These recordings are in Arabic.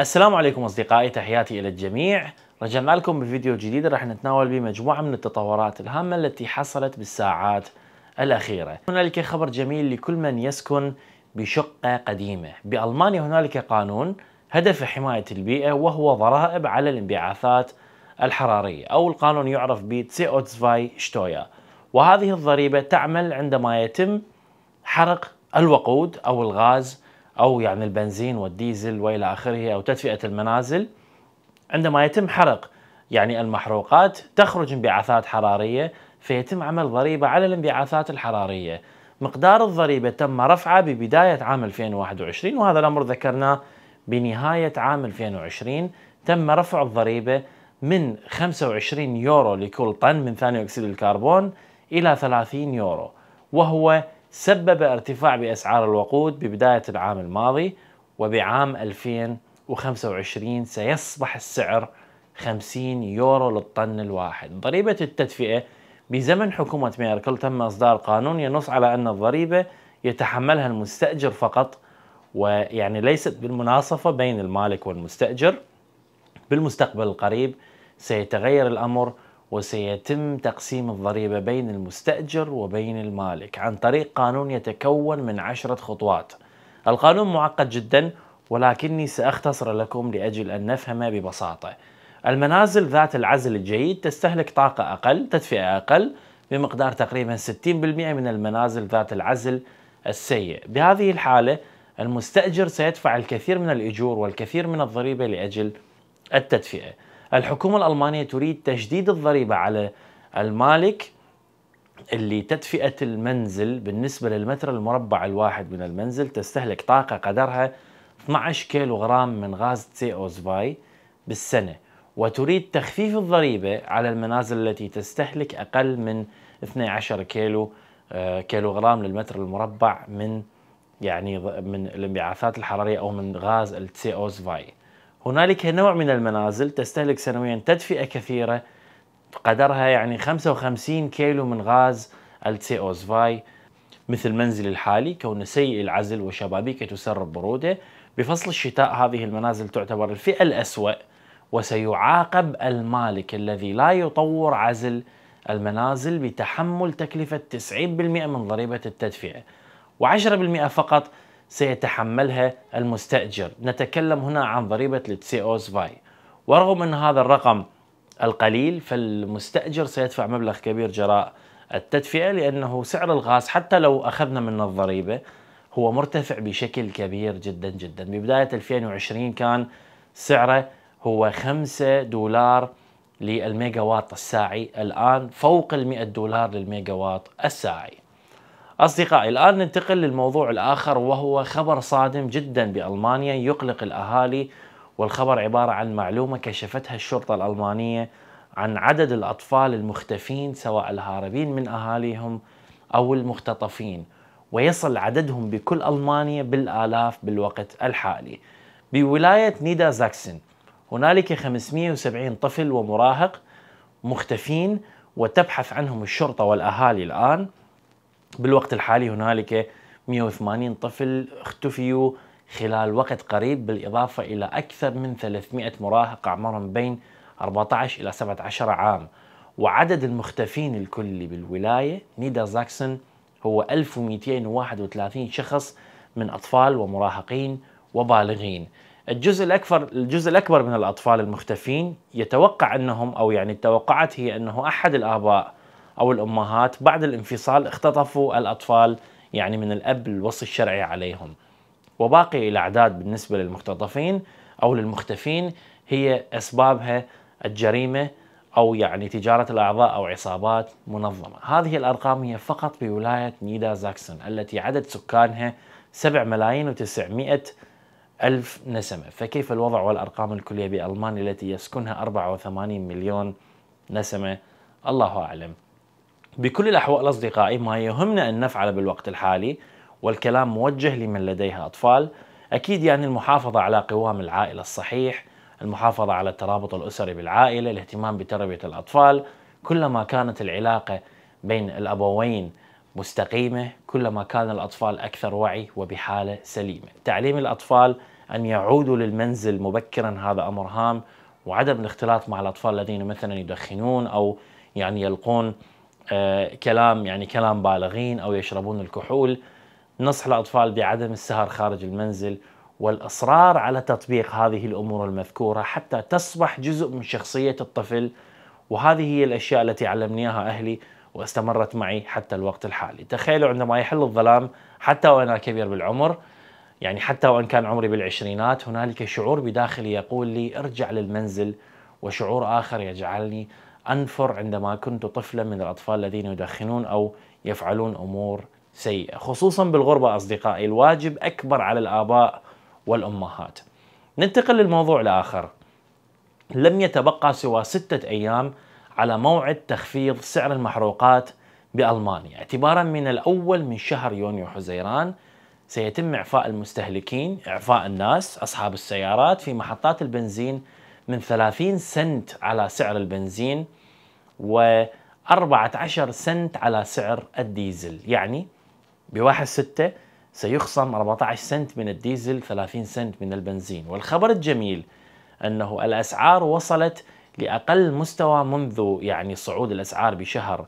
السلام عليكم اصدقائي تحياتي الى الجميع رجعنا لكم بفيديو جديد راح نتناول به مجموعه من التطورات الهامه التي حصلت بالساعات الاخيره هنالك خبر جميل لكل من يسكن بشقه قديمه بالمانيا هنالك قانون هدف حمايه البيئه وهو ضرائب على الانبعاثات الحراريه او القانون يعرف ب CO2 شتويا وهذه الضريبه تعمل عندما يتم حرق الوقود او الغاز أو يعني البنزين والديزل وإلى آخره أو تدفئة المنازل عندما يتم حرق يعني المحروقات تخرج انبعاثات حرارية فيتم عمل ضريبة على الانبعاثات الحرارية مقدار الضريبة تم رفعه ببداية عام 2021 وهذا الأمر ذكرناه بنهاية عام 2020 تم رفع الضريبة من 25 يورو لكل طن من ثاني أكسيد الكربون إلى 30 يورو وهو سبب ارتفاع بأسعار الوقود ببداية العام الماضي وبعام 2025 سيصبح السعر 50 يورو للطن الواحد ضريبة التدفئة بزمن حكومة ميركل تم إصدار قانون ينص على أن الضريبة يتحملها المستأجر فقط ويعني ليست بالمناصفة بين المالك والمستأجر بالمستقبل القريب سيتغير الأمر وسيتم تقسيم الضريبة بين المستأجر وبين المالك عن طريق قانون يتكون من عشرة خطوات القانون معقد جدا ولكني سأختصر لكم لأجل أن نفهمه ببساطة المنازل ذات العزل الجيد تستهلك طاقة أقل تدفئة أقل بمقدار تقريبا 60% من المنازل ذات العزل السيء بهذه الحالة المستأجر سيدفع الكثير من الإجور والكثير من الضريبة لأجل التدفئة الحكومة الألمانية تريد تجديد الضريبة على المالك اللي تدفئة المنزل بالنسبة للمتر المربع الواحد من المنزل تستهلك طاقة قدرها 12 كيلوغرام من غاز سي او 2 بالسنة وتريد تخفيف الضريبة على المنازل التي تستهلك أقل من 12 كيلو آه، كيلوغرام للمتر المربع من يعني من الانبعاثات الحرارية أو من غاز السي او هنالك نوع من المنازل تستهلك سنويا تدفئة كثيرة قدرها يعني 55 كيلو من غاز التسي فاي مثل منزلي الحالي كونه سيء العزل وشبابيكه تسرب برودة بفصل الشتاء هذه المنازل تعتبر الفئة الأسوأ وسيعاقب المالك الذي لا يطور عزل المنازل بتحمل تكلفة 90% من ضريبة التدفئة و10% فقط سيتحملها المستأجر نتكلم هنا عن ضريبة أوز فاي ورغم أن هذا الرقم القليل فالمستأجر سيدفع مبلغ كبير جراء التدفئة لأنه سعر الغاز حتى لو أخذنا منه الضريبة هو مرتفع بشكل كبير جدا جدا ببداية 2020 كان سعره هو 5 دولار للميجا واط الساعي الآن فوق ال 100 دولار للميجا واط الساعي أصدقائي الآن ننتقل للموضوع الآخر وهو خبر صادم جدا بألمانيا يقلق الأهالي والخبر عبارة عن معلومة كشفتها الشرطة الألمانية عن عدد الأطفال المختفين سواء الهاربين من أهاليهم أو المختطفين ويصل عددهم بكل ألمانيا بالآلاف بالوقت الحالي بولاية نيدا زاكسن هنالك 570 طفل ومراهق مختفين وتبحث عنهم الشرطة والأهالي الآن بالوقت الحالي هنالك 180 طفل اختفيوا خلال وقت قريب بالإضافة إلى أكثر من 300 مراهق أعمارهم بين 14 إلى 17 عام وعدد المختفين الكلي بالولاية نيدا زاكسون هو 1231 شخص من أطفال ومراهقين وبالغين الجزء الأكبر الجزء الأكبر من الأطفال المختفين يتوقع أنهم أو يعني التوقعات هي أنه أحد الآباء أو الأمهات بعد الانفصال اختطفوا الأطفال يعني من الأب الوصي الشرعي عليهم وباقي الأعداد بالنسبة للمختطفين أو للمختفين هي أسبابها الجريمة أو يعني تجارة الأعضاء أو عصابات منظمة هذه الأرقام هي فقط بولاية نيدا زاكسون التي عدد سكانها 7 ملايين و900 ألف نسمة فكيف الوضع والأرقام الكلية بألمانيا التي يسكنها 84 مليون نسمة الله أعلم بكل الأحوال أصدقائي ما يهمنا أن نفعل بالوقت الحالي والكلام موجه لمن لديها أطفال أكيد يعني المحافظة على قوام العائلة الصحيح المحافظة على الترابط الأسري بالعائلة الاهتمام بتربية الأطفال كلما كانت العلاقة بين الأبوين مستقيمة كلما كان الأطفال أكثر وعي وبحالة سليمة تعليم الأطفال أن يعودوا للمنزل مبكرا هذا أمر هام وعدم الاختلاط مع الأطفال الذين مثلا يدخنون أو يعني يلقون آه، كلام يعني كلام بالغين او يشربون الكحول نصح الاطفال بعدم السهر خارج المنزل والاصرار على تطبيق هذه الامور المذكوره حتى تصبح جزء من شخصيه الطفل وهذه هي الاشياء التي علمنيها اهلي واستمرت معي حتى الوقت الحالي تخيلوا عندما يحل الظلام حتى وانا كبير بالعمر يعني حتى وان كان عمري بالعشرينات هنالك شعور بداخلي يقول لي ارجع للمنزل وشعور اخر يجعلني أنفر عندما كنت طفلا من الأطفال الذين يدخنون أو يفعلون أمور سيئة خصوصا بالغربة أصدقائي الواجب أكبر على الآباء والأمهات ننتقل للموضوع الآخر لم يتبقى سوى ستة أيام على موعد تخفيض سعر المحروقات بألمانيا اعتبارا من الأول من شهر يونيو حزيران سيتم إعفاء المستهلكين إعفاء الناس أصحاب السيارات في محطات البنزين من 30 سنت على سعر البنزين و 14 سنت على سعر الديزل يعني 1 6 سيخصم 14 سنت من الديزل 30 سنت من البنزين والخبر الجميل أنه الأسعار وصلت لأقل مستوى منذ يعني صعود الأسعار بشهر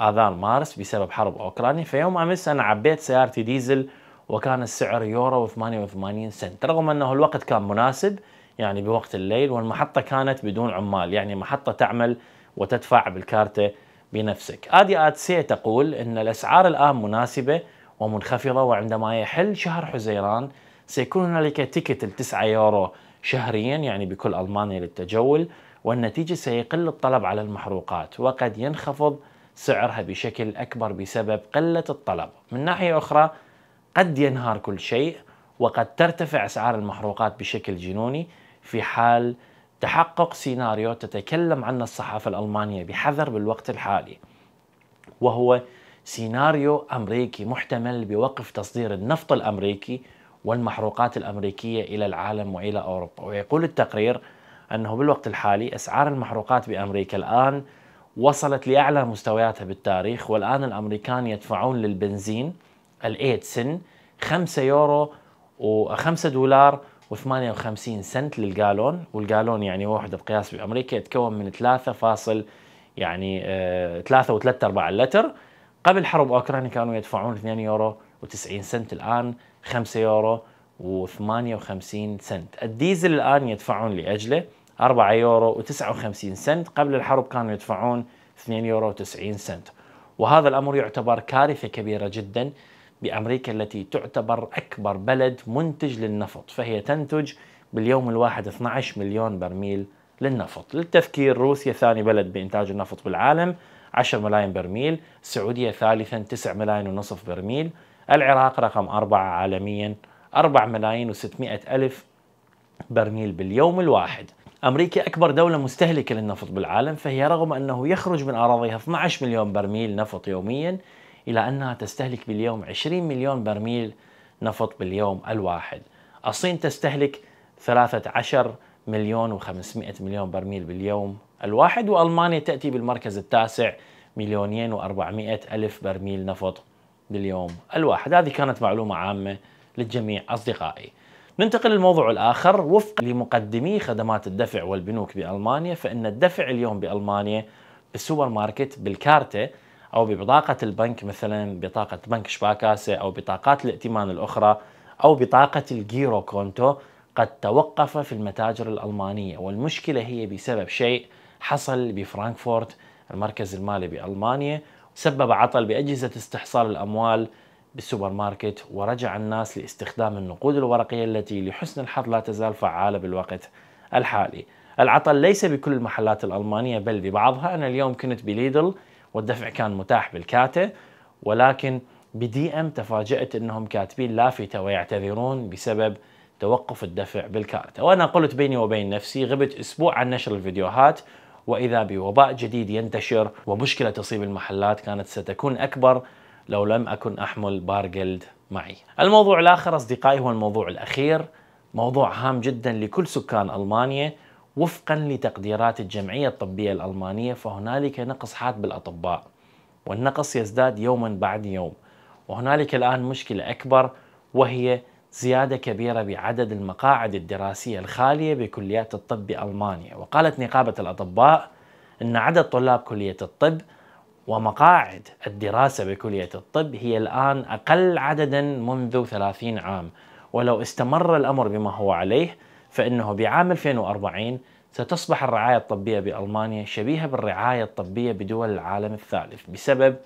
آذار مارس بسبب حرب أوكرانيا فيوم أمس أنا عبيت سيارتي ديزل وكان السعر يورو 88 سنت رغم أنه الوقت كان مناسب يعني بوقت الليل والمحطة كانت بدون عمال يعني محطة تعمل وتدفع بالكارتة بنفسك آدي آتسي تقول أن الأسعار الآن مناسبة ومنخفضة وعندما يحل شهر حزيران سيكون هنالك تيكت التسعة يورو شهريا يعني بكل ألمانيا للتجول والنتيجة سيقل الطلب على المحروقات وقد ينخفض سعرها بشكل أكبر بسبب قلة الطلب من ناحية أخرى قد ينهار كل شيء وقد ترتفع أسعار المحروقات بشكل جنوني في حال تحقق سيناريو تتكلم عنه الصحافة الألمانية بحذر بالوقت الحالي وهو سيناريو أمريكي محتمل بوقف تصدير النفط الأمريكي والمحروقات الأمريكية إلى العالم وإلى أوروبا ويقول التقرير أنه بالوقت الحالي أسعار المحروقات بأمريكا الآن وصلت لأعلى مستوياتها بالتاريخ والآن الأمريكان يدفعون للبنزين الإيدسن 5 يورو و 5 دولار و58 سنت للجالون والجالون يعني واحد بقياس بامريكا يتكون من 3 فاصل يعني 3 و3 ارباع اللتر قبل حرب اوكرانيا كانوا يدفعون 2 يورو و90 سنت الان 5 يورو و58 سنت الديزل الان يدفعون لاجله 4 يورو و59 سنت قبل الحرب كانوا يدفعون 2 يورو و90 سنت وهذا الامر يعتبر كارثه كبيره جدا بأمريكا التي تعتبر أكبر بلد منتج للنفط فهي تنتج باليوم الواحد 12 مليون برميل للنفط للتذكير روسيا ثاني بلد بإنتاج النفط بالعالم 10 ملايين برميل السعودية ثالثا 9 ملايين ونصف برميل العراق رقم أربعة عالميا 4 ملايين و600 ألف برميل باليوم الواحد أمريكا أكبر دولة مستهلكة للنفط بالعالم فهي رغم أنه يخرج من أراضيها 12 مليون برميل نفط يوميا إلى أنها تستهلك باليوم 20 مليون برميل نفط باليوم الواحد الصين تستهلك 13 مليون و500 مليون برميل باليوم الواحد وألمانيا تأتي بالمركز التاسع مليونين و400 ألف برميل نفط باليوم الواحد هذه كانت معلومة عامة للجميع أصدقائي ننتقل للموضوع الآخر وفق لمقدمي خدمات الدفع والبنوك بألمانيا فإن الدفع اليوم بألمانيا بالسوبر ماركت بالكارتة أو ببطاقة البنك مثلا بطاقة بنك شباكاسة أو بطاقات الائتمان الأخرى أو بطاقة الجيرو كونتو قد توقف في المتاجر الألمانية والمشكلة هي بسبب شيء حصل بفرانكفورت المركز المالي بألمانيا سبب عطل بأجهزة استحصال الأموال بالسوبر ماركت ورجع الناس لاستخدام النقود الورقية التي لحسن الحظ لا تزال فعالة بالوقت الحالي العطل ليس بكل المحلات الألمانية بل ببعضها أنا اليوم كنت بليدل والدفع كان متاح بالكاته ولكن بدي ام تفاجات انهم كاتبين لافتة ويعتذرون بسبب توقف الدفع بالكارتة وأنا قلت بيني وبين نفسي غبت أسبوع عن نشر الفيديوهات وإذا بوباء جديد ينتشر ومشكلة تصيب المحلات كانت ستكون أكبر لو لم أكن أحمل بارجلد معي الموضوع الآخر أصدقائي هو الموضوع الأخير موضوع هام جدا لكل سكان ألمانيا وفقا لتقديرات الجمعية الطبية الألمانية فهنالك نقص حاد بالأطباء والنقص يزداد يوما بعد يوم وهنالك الآن مشكلة أكبر وهي زيادة كبيرة بعدد المقاعد الدراسية الخالية بكليات الطب بألمانيا وقالت نقابة الأطباء أن عدد طلاب كلية الطب ومقاعد الدراسة بكلية الطب هي الآن أقل عددا منذ 30 عام ولو استمر الأمر بما هو عليه فإنه بعام 2040 ستصبح الرعاية الطبية بألمانيا شبيهة بالرعاية الطبية بدول العالم الثالث بسبب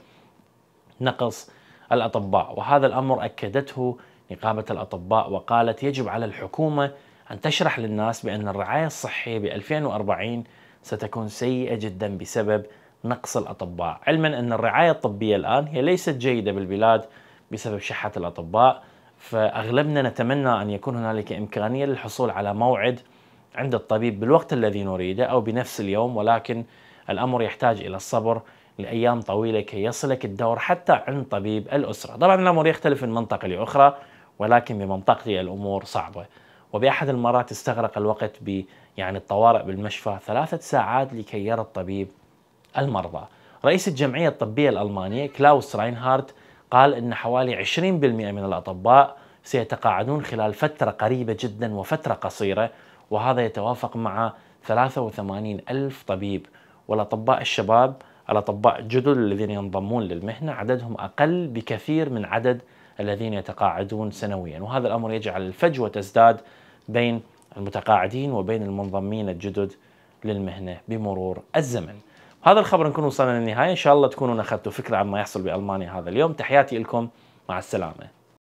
نقص الأطباء وهذا الأمر أكدته نقابة الأطباء وقالت يجب على الحكومة أن تشرح للناس بأن الرعاية الصحية ب 2040 ستكون سيئة جدا بسبب نقص الأطباء علما أن الرعاية الطبية الآن هي ليست جيدة بالبلاد بسبب شحة الأطباء فاغلبنا نتمنى ان يكون هنالك امكانيه للحصول على موعد عند الطبيب بالوقت الذي نريده او بنفس اليوم ولكن الامر يحتاج الى الصبر لايام طويله كي يصلك الدور حتى عند طبيب الاسره، طبعا الامر يختلف من منطقه لاخرى ولكن بمنطقتي الامور صعبه وباحد المرات استغرق الوقت ب يعني الطوارئ بالمشفى ثلاثة ساعات لكي يرى الطبيب المرضى. رئيس الجمعيه الطبيه الالمانيه كلاوس راينهارت قال أن حوالي 20% من الأطباء سيتقاعدون خلال فترة قريبة جدا وفترة قصيرة وهذا يتوافق مع 83 ألف طبيب والأطباء الشباب الأطباء الجدد الذين ينضمون للمهنة عددهم أقل بكثير من عدد الذين يتقاعدون سنويا وهذا الأمر يجعل الفجوة تزداد بين المتقاعدين وبين المنضمين الجدد للمهنة بمرور الزمن هذا الخبر نكون وصلنا للنهايه ان شاء الله تكونوا اخذتوا فكره عن ما يحصل بالمانيا هذا اليوم تحياتي لكم مع السلامه